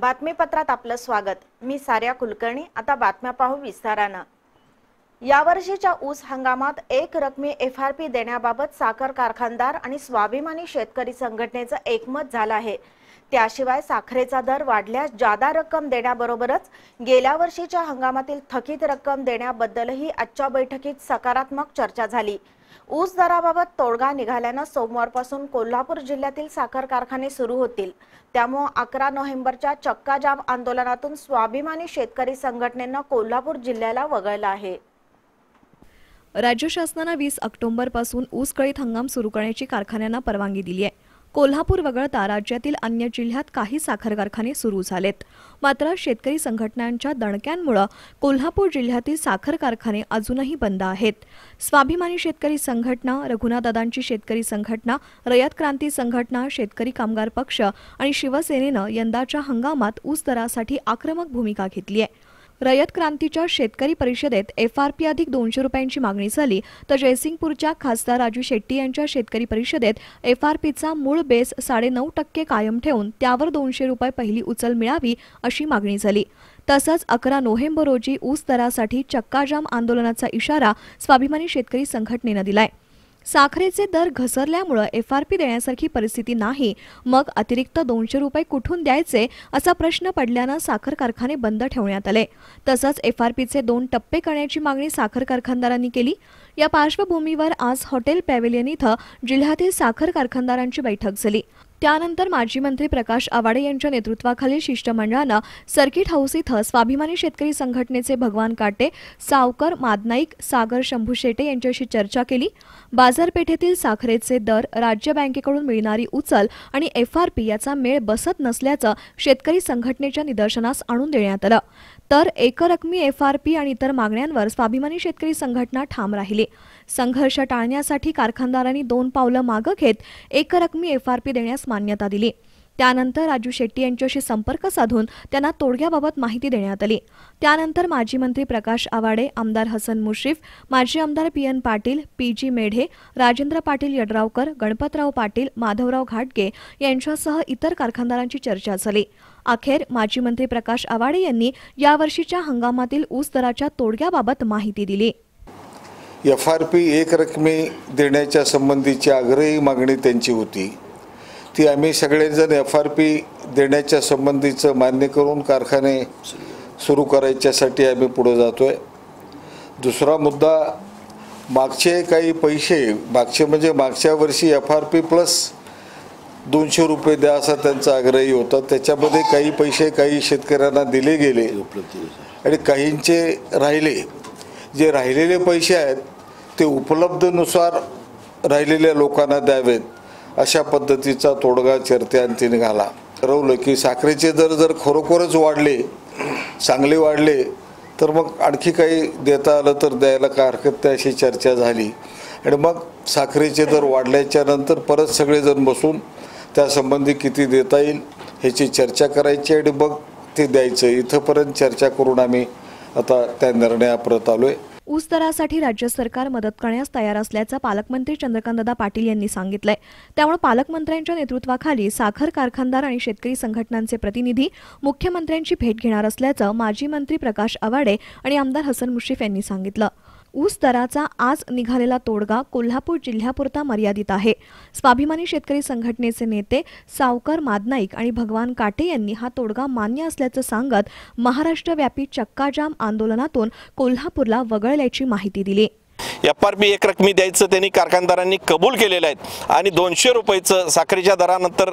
बातमीपत्रात आपलं स्वागत मी साऱ्या कुलकर्णी आता बातम्या पाहू विस्तारानं यावर्षीच्या ऊस हंगामात एक रकमी एफ आर पी देण्याबाबत साखर कारखानदार आणि स्वाभिमानी शेतकरी संघटनेचं एकमत झालं आहे त्याशिवाय साखरेचा दर वाढल्यास जादा रक्कम देण्याबरोबरच गेल्या वर्षीच्या हंगामातील थकीत रक्कम देण्याबद्दलही आजच्या बैठकीत सकारात्मक चर्चा झाली ऊस दराबाबत तोडगा निघाल्यानं सोमवारपासून कोल्हापूर जिल्ह्यातील साखर कारखाने सुरू होतील त्यामुळे अकरा नोव्हेंबरच्या चक्का जाम आंदोलनातून स्वाभिमानी शेतकरी संघटनेनं कोल्हापूर जिल्ह्याला वगळलं आहे राज्य शासनानं वीस ऑक्टोंबरपासून ऊस कळीत हंगाम सुरू करण्याची कारखान्यांना परवानगी दिली आहे कोल्हापूर वगळता राज्यातील अन्य जिल्ह्यात काही साखर कारखाने सुरू झालेत मात्र शेतकरी संघटनांच्या दणक्यांमुळे कोल्हापूर जिल्ह्यातील साखर कारखाने अजूनही बंद आहेत स्वाभिमानी शेतकरी संघटना रघुनाथदादांची शेतकरी संघटना रयत क्रांती संघटना शेतकरी कामगार पक्ष आणि शिवसेनेनं यंदाच्या हंगामात ऊस दरासाठी आक्रमक भूमिका घेतली आहे रयत क्रांतीच्या शेतकरी परिषदेत एफ आर पी अधिक दोनशे रुपयांची मागणी झाली तर जयसिंगपूरच्या खासदार राजू शेट्टी यांच्या शेतकरी परिषदेत एफ आर पीचा मूळ बेस साडेनऊ टक्के कायम ठेवून त्यावर दोनशे रुपये पहिली उचल मिळावी अशी मागणी झाली तसंच अकरा नोव्हेंबर रोजी ऊस दरासाठी चक्काजाम आंदोलनाचा इशारा स्वाभिमानी शेतकरी संघटनेनं दिलाय साखरेचे दर घसरल्यामुळं एफ आर पी देण्यासारखी परिस्थिती नाही मग अतिरिक्त दोनशे रुपये कुठून द्यायचे असा प्रश्न पडल्यानं साखर कारखाने बंद ठेवण्यात आले तसंच एफ आर पीचे दोन टप्पे करण्याची मागणी साखर कारखानदारांनी केली या पार्श्वभूमीवर आज हॉटेल पॅव्हेलियन इथं जिल्ह्यातील साखर कारखानदारांची बैठक झाली त्यानंतर माजी मंत्री प्रकाश आवाडे यांच्या नेतृत्वाखालील शिष्टमंडळानं सर्किट हाऊस इथं स्वाभिमानी शेतकरी संघटनेचे भगवान काटे सावकर मादनाईक सागर शंभू शेटे यांच्याशी चर्चा केली बाजारपेठेतील साखरेचे दर राज्य बँकेकडून मिळणारी उचल आणि एफआरपी याचा मेळ बसत नसल्याचं शेतकरी संघटनेच्या निदर्शनास आणून देण्यात आलं तर एकरकमी एफ आर पी आणि इतर मागण्यांवर स्वाभिमानी शेतकरी संघटना ठाम राहिले संघर्ष टाळण्यासाठी कारखानदारांनी दोन पावलं मागं घेत एकरकमी एफ आर पी देण्यास मान्यता दिली त्यानंतर राजू शेट्टी यांच्याशी संपर्क साधून त्यांना तोडग्याबाबत माहिती देण्यात आली त्यानंतर माजी मंत्री प्रकाश आवाडे आमदार हसन मुश्रीफ माजी आमदार P N Patil P G Medhe Rajendra Patil Yadravkar Ganpatrao Patil Madhavrao घाटगे यांच्यासह इतर कारखानदारांची चर्चा झाली अखेर माजी मंत्री प्रकाश आवाडे यांनी यावर्षीच्या हंगामातील ऊस दराच्या तोडग्याबाबत माहिती दिली एफ आर पी एक रकमे देण्याच्या संबंधीची आग्रही मागणी त्यांची होती ती आम्ही सगळेजण एफ आर पी देण्याच्या संबंधीचं मान्य करून कारखाने सुरू करायच्यासाठी आम्ही पुढे जातो आहे दुसरा मुद्दा मागचे काही पैसे मागचे म्हणजे मागच्या वर्षी एफ आर पी प्लस दोनशे रुपये द्या असा त्यांचा आग्रही होता त्याच्यामध्ये काही पैसे काही शेतकऱ्यांना दिले गेले आणि काहींचे राहिले जे राहिलेले पैसे आहेत ते उपलब्धनुसार राहिलेल्या लोकांना द्यावेत अशा पद्धतीचा तोडगा चर्त्यांती निघाला ठरवलं की साखरेचे दर जर खरोखरच वाढले चांगले वाढले तर मग आणखी काही देता आलं तर द्यायला काय हरकत नाही अशी चर्चा झाली आणि मग साखरेचे दर वाढल्याच्या नंतर परत सगळेजण बसून त्यासंबंधी किती देता येईल ह्याची चर्चा करायची आणि मग ते द्यायचं इथंपर्यंत चर्चा करून आम्ही आता त्या निर्णयाप्रत आलो आहे ऊस दरासाठी राज्य सरकार मदत करण्यास तयार असल्याचं पालकमंत्री चंद्रकांतदा पाटील यांनी सांगितलंय त्यामुळे पालकमंत्र्यांच्या नेतृत्वाखाली साखर कारखानदार आणि शेतकरी संघटनांचे प्रतिनिधी मुख्यमंत्र्यांची भेट घेणार असल्याचं माजी मंत्री प्रकाश आवाडे आणि आमदार हसन मुश्रीफ यांनी सांगितलं ऊस दराचा आज निघालेला तोडगा कोल्हापूर जिल्ह्यापुरता मर्यादित आहे स्वाभिमानी शेतकरी संघटनेचे नेते सावकर मादनाईक आणि भगवान काटे यांनी हा तोडगा मान्य असल्याचं सांगत महाराष्ट्रव्यापी चक्काजाम आंदोलनातून कोल्हापूरला वगळल्याची माहिती दिली एफ आर पी एक रकमी द्यायचं त्यांनी कारखानदारांनी कबूल केलेलं आहेत आणि दोनशे रुपयेचं साखरेच्या दरानंतर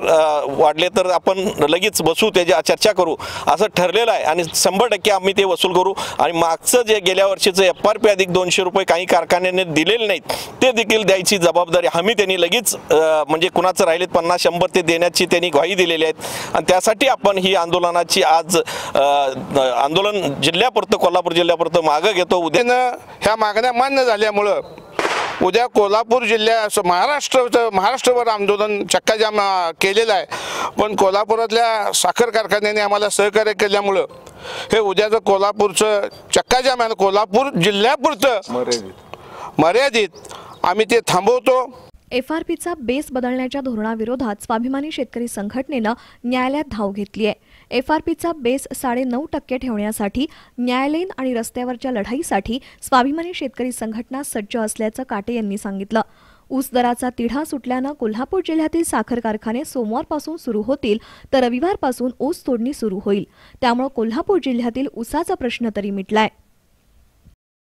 वाढले तर आपण लगेच बसू त्याची चर्चा करू असं ठरलेलं आहे आणि शंभर टक्के आम्ही ते वसूल करू आणि मागचं जे गेल्या वर्षीचं एफ आर पी अधिक दोनशे रुपये काही कारखान्याने दिलेले नाहीत ते देखील द्यायची जबाबदारी हमी त्यांनी लगेच म्हणजे कुणाचं राहिलेत पन्नास शंभर ते देण्याची त्यांनी ग्वाही दिलेली आहेत आणि त्यासाठी आपण ही आंदोलनाची आज आंदोलन जिल्ह्यापुरतं कोल्हापूर जिल्ह्यापुरतं मागं घेतो उद्यानं ह्या मागण्या मान्य झाल्या असल्यामुळं उद्या कोल्हापूर जिल्ह्या महाराष्ट्र महाराष्ट्रभर आंदोलन चक्काजाम केलेलं आहे पण कोल्हापुरातल्या साखर कारखान्याने आम्हाला सहकार्य केल्यामुळं हे उद्याचं कोल्हापूरचं चक्काजाम आहे कोल्हापूर जिल्ह्यापुरतं मर्यादित आम्ही ते थांबवतो एफ आर पीचा बेस बदलण्याच्या धोरणाविरोधात स्वाभिमानी शेतकरी संघटनेनं न्यायालयात धाव घेतली आहे एफ आर पीचा बेस साडेनऊ टक्के ठेवण्यासाठी न्यायालयीन आणि रस्त्यावरच्या लढाईसाठी स्वाभिमानी शेतकरी संघटना सज्ज असल्याचं काटे यांनी सांगितलं ऊस दराचा तिढा सुटल्यानं कोल्हापूर जिल्ह्यातील साखर कारखाने सोमवारपासून सुरू होतील तर रविवारपासून ऊस तोडणी सुरू होईल त्यामुळे कोल्हापूर जिल्ह्यातील ऊसाचा प्रश्न तरी मिटलाय